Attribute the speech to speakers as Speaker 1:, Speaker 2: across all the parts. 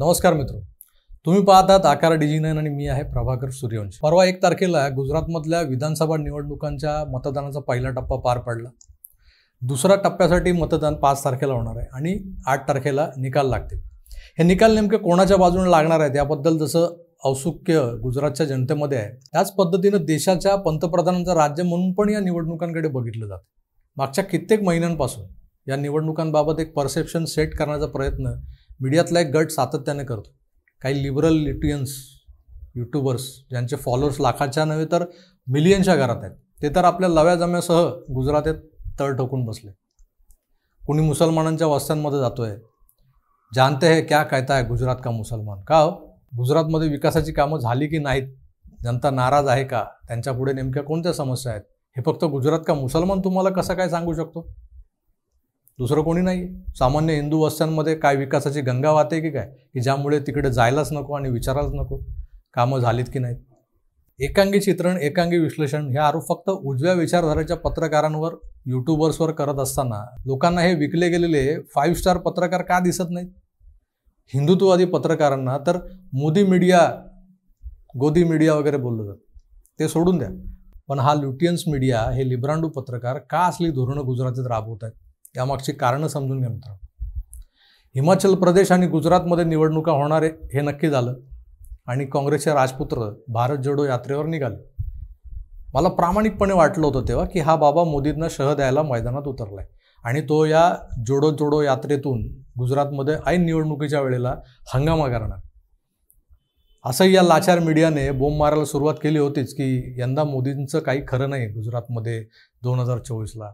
Speaker 1: नमस्कार मित्र तुम्ही पाहतात आकार डिजिनन आणि मी आहे प्रभाकर सूर्यवंशी परवा एक तारखेला गुजरातमधल्या विधानसभा निवडणुकांच्या मतदानाचा पहिला टप्पा पार पडला दुसऱ्या टप्प्यासाठी मतदान पाच तारखेला होणार आहे आणि आठ तारखेला निकाल लागतील हे निकाल नेमके कोणाच्या बाजूने लागणार आहेत याबद्दल जसं औत्सुक्य गुजरातच्या जनतेमध्ये आहे त्याच पद्धतीनं देशाच्या पंतप्रधानांचं राज्य म्हणून पण या निवडणुकांकडे बघितलं जातं मागच्या कित्येक महिन्यांपासून या निवडणुकांबाबत एक परसेप्शन सेट करण्याचा प्रयत्न मीडियातला एक गट सातत्याने करतो काही लिबरल लिटियन्स यूट्यूबर्स ज्यांचे फॉलोअर्स लाखाच्या नव्हे तर मिलियनच्या घरात आहेत ते तर आपल्या लव्या जम्यासह गुजरातेत तळ ठोकून बसले कुणी मुसलमानांच्या वस्त्यांमध्ये जातो आहे जाणते हे क्या कायता आहे गुजरात का मुसलमान का हो? गुजरातमध्ये विकासाची कामं झाली की नाहीत जनता नाराज आहे का त्यांच्यापुढे नेमक्या कोणत्या समस्या आहेत हे फक्त गुजरात का मुसलमान तुम्हाला कसं काय सांगू शकतो दुसरं कोणी नाही सामान्य हिंदू वस्त्यांमध्ये काय विकासाची गंगा वाहते की काय की ज्यामुळे तिकडे जायलाच नको आणि विचारायलाच नको कामं झालीत की नाहीत एकांगी चित्रण एकांगी विश्लेषण हे आरोप फक्त उजव्या विचारधारेच्या पत्रकारांवर यूट्यूबर्सवर करत असताना लोकांना हे विकले गेलेले फाईव्ह स्टार पत्रकार का दिसत नाहीत हिंदुत्ववादी पत्रकारांना तर मोदी मीडिया गोदी मीडिया वगैरे बोललं जातं ते सोडून द्या पण हा ल्युटियन्स मीडिया हे लिब्रांडू पत्रकार का असली धोरणं गुजरातीत राबवत आहेत यामागची कारणं समजून घ्या हिमाचल प्रदेश आणि गुजरातमध्ये निवडणुका होणार हे नक्की झालं आणि काँग्रेसचे राजपुत्र भारत जोडो यात्रेवर निघाले मला प्रामाणिकपणे वाटलं होतं तेव्हा की हा बाबा मोदींना शह द्यायला मैदानात उतरलाय आणि तो या जोडो जोडो यात्रेतून गुजरातमध्ये ऐन निवडणुकीच्या वेळेला हंगामा करणार असंही या लाचार मीडियाने बोंब मारायला सुरुवात केली होतीच की यंदा मोदींचं काही खरं नाही गुजरातमध्ये दोन हजार चोवीसला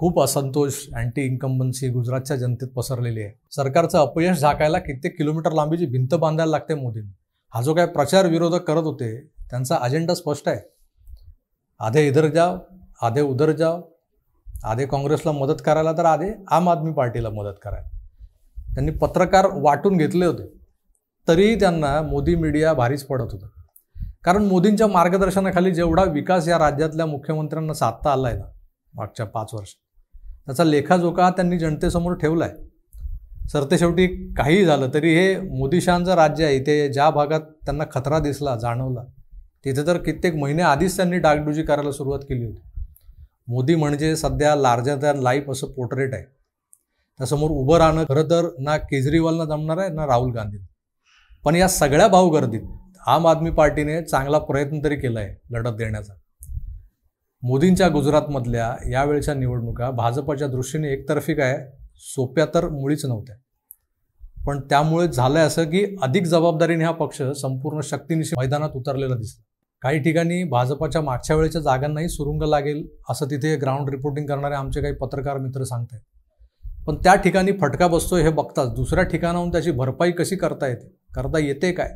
Speaker 1: खूप असंतोष अँटी इन्कम्बन्सी गुजरातच्या जनतेत पसरलेली आहे सरकारचं अपयश झाकायला कित्येक किलोमीटर लांबीची भिंत बांधायला लागते मोदींना हा जो काय प्रचार विरोधक करत होते त्यांचा अजेंडा स्पष्ट आहे आधे इधर जाव आधे उधर जाव आधे काँग्रेसला मदत करायला तर आधे आम आदमी पार्टीला मदत करायला त्यांनी पत्रकार वाटून घेतले होते तरीही त्यांना मोदी मीडिया भारीच पडत होतं कारण मोदींच्या मार्गदर्शनाखाली जेवढा विकास या राज्यातल्या मुख्यमंत्र्यांना साधता आला आहे ना मागच्या पाच वर्षात त्याचा लेखाजोखा त्यांनी जनतेसमोर ठेवला आहे सरतेशेवटी काहीही झालं तरी हे मोदीशांचं राज्य आहे इथे ज्या भागात त्यांना खतरा दिसला जाणवला तिथे तर कित्येक महिने आधीच त्यांनी डागडुजी करायला सुरुवात केली होती मोदी म्हणजे सध्या लार्जर दॅन लाईफ असं पोर्ट्रेट आहे त्यासमोर उभं राहणं खरं तर ना केजरीवालना जमणार आहे ना राहुल गांधी पण या सगळ्या भाऊगर्दीत आम आदमी पार्टीने चांगला प्रयत्न तरी केला आहे लढत देण्याचा मोदींच्या गुजरातमधल्या यावेळच्या निवडणुका भाजपच्या दृष्टीने एकतर्फी काय सोप्या तर मुळीच नव्हत्या पण त्यामुळे झालंय असं की अधिक जबाबदारीने हा पक्ष संपूर्ण शक्तीनिशी मैदानात उतरलेला दिसला काही ठिकाणी भाजपाच्या मागच्या वेळेच्या जागांनाही सुरुंग लागेल असं तिथे ग्राउंड रिपोर्टिंग करणारे आमचे काही पत्रकार मित्र सांगत आहेत पण त्या ठिकाणी फटका बसतोय हे बघताच दुसऱ्या ठिकाणाहून त्याची भरपाई कशी करता येते करता येते काय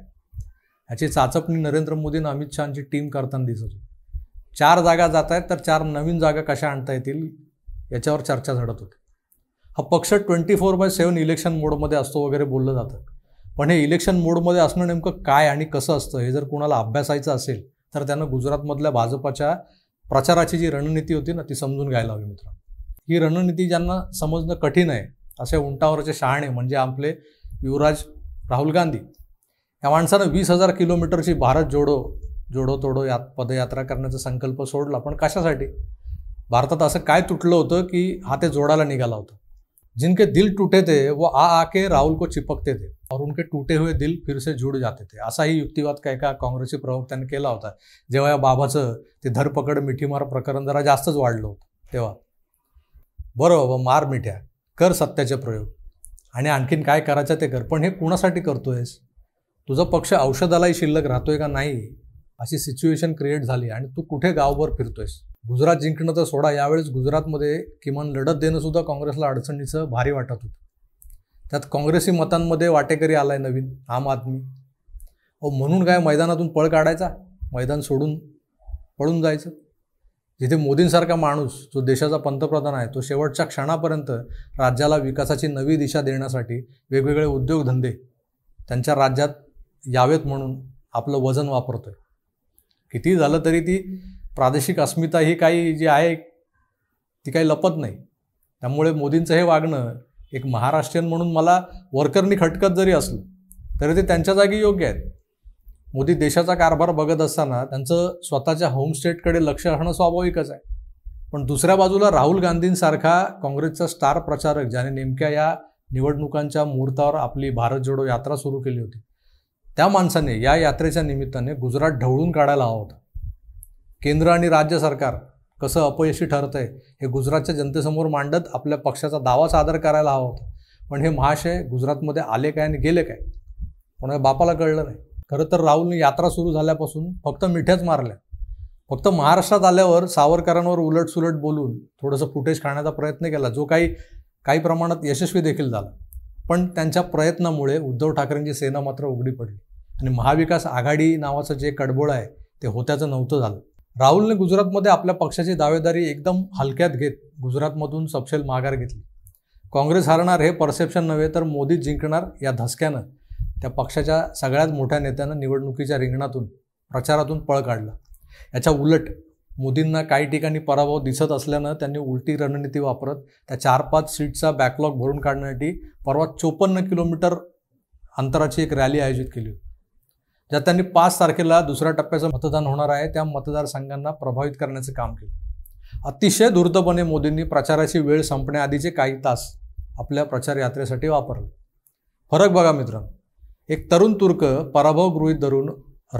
Speaker 1: याची चाचपणी नरेंद्र आणि अमित शहाची टीम करताना दिसत होती चार जागा जात आहेत तर चार नवीन जागा कशा आणता येतील याच्यावर चर्चा झडत होती हा पक्ष twenty four by seven election मोडमध्ये असतो वगैरे बोललं जातं पण हे इलेक्शन मोडमध्ये असणं नेमकं काय आणि कसं असतं हे जर कोणाला अभ्यासायचं असेल तर त्यानं गुजरातमधल्या भाजपाच्या प्रचाराची जी रणनीती होती ना ती समजून घ्यायला हवी मित्रांनो ही रणनीती ज्यांना समजणं कठीण आहे असे उंटावरचे शहाणे म्हणजे आपले युवराज राहुल गांधी या माणसानं वीस हजार किलोमीटरची भारत जोडो जोडो तोडो यात पदयात्रा करण्याचा संकल्प सोडला पण कशासाठी भारतात असं काय तुटलं होतं की हा ते जोडायला निघाला होता जिनके दिल टूटे थे व आ आके राहुल को चिपकते थे और उनके टूटे हुए दिल फिर से जुड जाते थे असाही युक्तिवाद काय का काँग्रेसचे प्रवक्त्याने केला होता जेव्हा या बाबाचं ते धरपकड मिठीमार प्रकरण जरा जास्तच वाढलं होतं तेव्हा बरोबर बाबा मार मिठ्या कर सत्याचे प्रयोग आणि आणखीन काय करायचं ते कर पण हे कुणासाठी करतोयस तुझा पक्ष औषधालाही शिल्लक राहतोय का नाही अशी सिच्युएशन क्रिएट झाली आणि तू कुठे गावभर फिरतोयस गुजरात जिंकणं तर सोडा यावेळेस गुजरातमध्ये किमान लढत देणंसुद्धा सुद्धा काँग्रेसला अडचणीचं भारी वाटत होतं त्यात काँग्रेसी मतांमध्ये वाटेकरी आलाय नवीन आम आदमी ओ म्हणून काय मैदानातून पळ काढायचा मैदान सोडून पळून जायचं जिथे मोदींसारखा माणूस जो देशाचा पंतप्रधान आहे तो शेवटच्या क्षणापर्यंत राज्याला विकासाची नवी दिशा देण्यासाठी वेगवेगळे उद्योगधंदे त्यांच्या राज्यात यावेत म्हणून आपलं वजन वापरतोय किती झालं तरी ती प्रादेशिक अस्मिता ही काही जी आहे ती काही लपत नाही त्यामुळे मोदींचं हे वागणं एक महाराष्ट्रीयन म्हणून मला वर्करनी खटकत जरी असलं तरी ते त्यांच्या जागी योग्य आहेत मोदी देशाचा कारभार बघत असताना त्यांचं स्वतःच्या होमस्टेटकडे लक्ष असणं स्वाभाविकच आहे पण दुसऱ्या बाजूला राहुल गांधींसारखा काँग्रेसचा स्टार प्रचारक ज्याने नेमक्या या निवडणुकांच्या मुहूर्तावर आपली भारत जोडो यात्रा सुरू केली होती त्या माणसाने या यात्रेच्या निमित्ताने गुजरात ढवळून काढायला हवा होता केंद्र आणि राज्य सरकार कसं अपयशी ठरत आहे हे गुजरातच्या जनतेसमोर मांडत आपल्या पक्षाचा दावा सादर करायला हवा होता पण हे महाशय गुजरातमध्ये आले काय आणि गेले काय पण बापाला कळलं नाही खरं तर राहुलने यात्रा सुरू झाल्यापासून फक्त मिठ्याच मारल्या फक्त महाराष्ट्रात आल्यावर सावरकरांवर उलटसुलट बोलून थोडंसं फुटेज खाण्याचा प्रयत्न केला जो काही काही प्रमाणात यशस्वी देखील झाला पण त्यांच्या प्रयत्नामुळे उद्धव ठाकरेंची सेना मात्र उघडी पडली आणि महाविकास आघाडी नावाचं जे कडबोळ आहे ते होत्याचं नव्हतं झालं राहुलने गुजरातमध्ये आपल्या पक्षाची दावेदारी एकदम हलक्यात घेत गुजरातमधून सपशेल माघार घेतली काँग्रेस हरणार हे परसेप्शन नव्हे तर मोदी जिंकणार या धसक्यानं त्या पक्षाच्या सगळ्यात मोठ्या नेत्यानं निवडणुकीच्या रिंगणातून प्रचारातून पळ काढला याच्या उलट मोदींना काही ठिकाणी पराभव दिसत असल्यानं त्यांनी उलटी रणनीती वापरत त्या चार पाच सीटचा बॅकलॉग भरून काढण्यासाठी परवा चोपन्न किलोमीटर अंतराची एक रॅली आयोजित केली होती ज्या त्यांनी पाच तारखेला दुसऱ्या टप्प्याचं मतदान होणार आहे त्या मतदारसंघांना प्रभावित करण्याचं काम केलं अतिशय दुर्दपणे मोदींनी प्रचाराची वेळ संपण्याआधीचे काही तास आपल्या प्रचार यात्रेसाठी वापरले फरक बघा मित्रांनो एक तरुण तुर्क पराभव गृहित धरून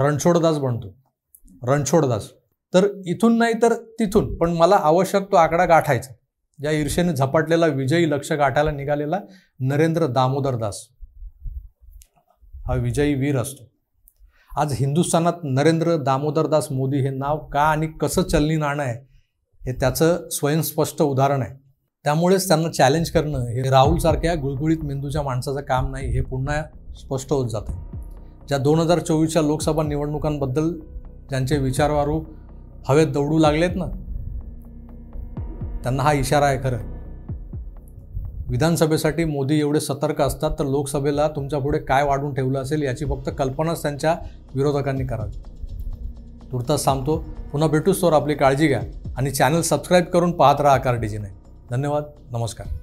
Speaker 1: रणछोडदास बनतो रणछोडदास तर इथून नाही तर तिथून पण मला आवश्यक तो आकडा गाठायचा या ईर्षेने झपाटलेला विजयी लक्ष गाठायला निघालेला नरेंद्र दामोदरदास हा विजयी वीर असतो आज हिंदुस्थानात नरेंद्र दामोदरदास मोदी हे नाव का आणि कसं चलनी नाणं आहे हे त्याचं स्वयंस्पष्ट उदाहरण आहे त्यामुळेच त्यांना चॅलेंज करणं हे राहुलसारख्या गुळगुळीत मेंदूच्या माणसाचं काम नाही हे पुन्हा स्पष्ट होत जातं ज्या दोन हजार चोवीसच्या लोकसभा निवडणुकांबद्दल ज्यांचे विचारवारू हवेत दौडू लागलेत ना त्यांना हा इशारा आहे खरं विधानसभेसाठी मोदी एवढे सतर्क असतात तर लोकसभेला तुमच्या पुढे काय वाढून ठेवलं असेल याची फक्त कल्पनाच त्यांच्या विरोधकांनी करावी तुर्तास सांगतो पुन्हा भेटूस तोवर आपली काळजी घ्या आणि चॅनल सबस्क्राईब करून पाहत राहा आकार डिजिने धन्यवाद नमस्कार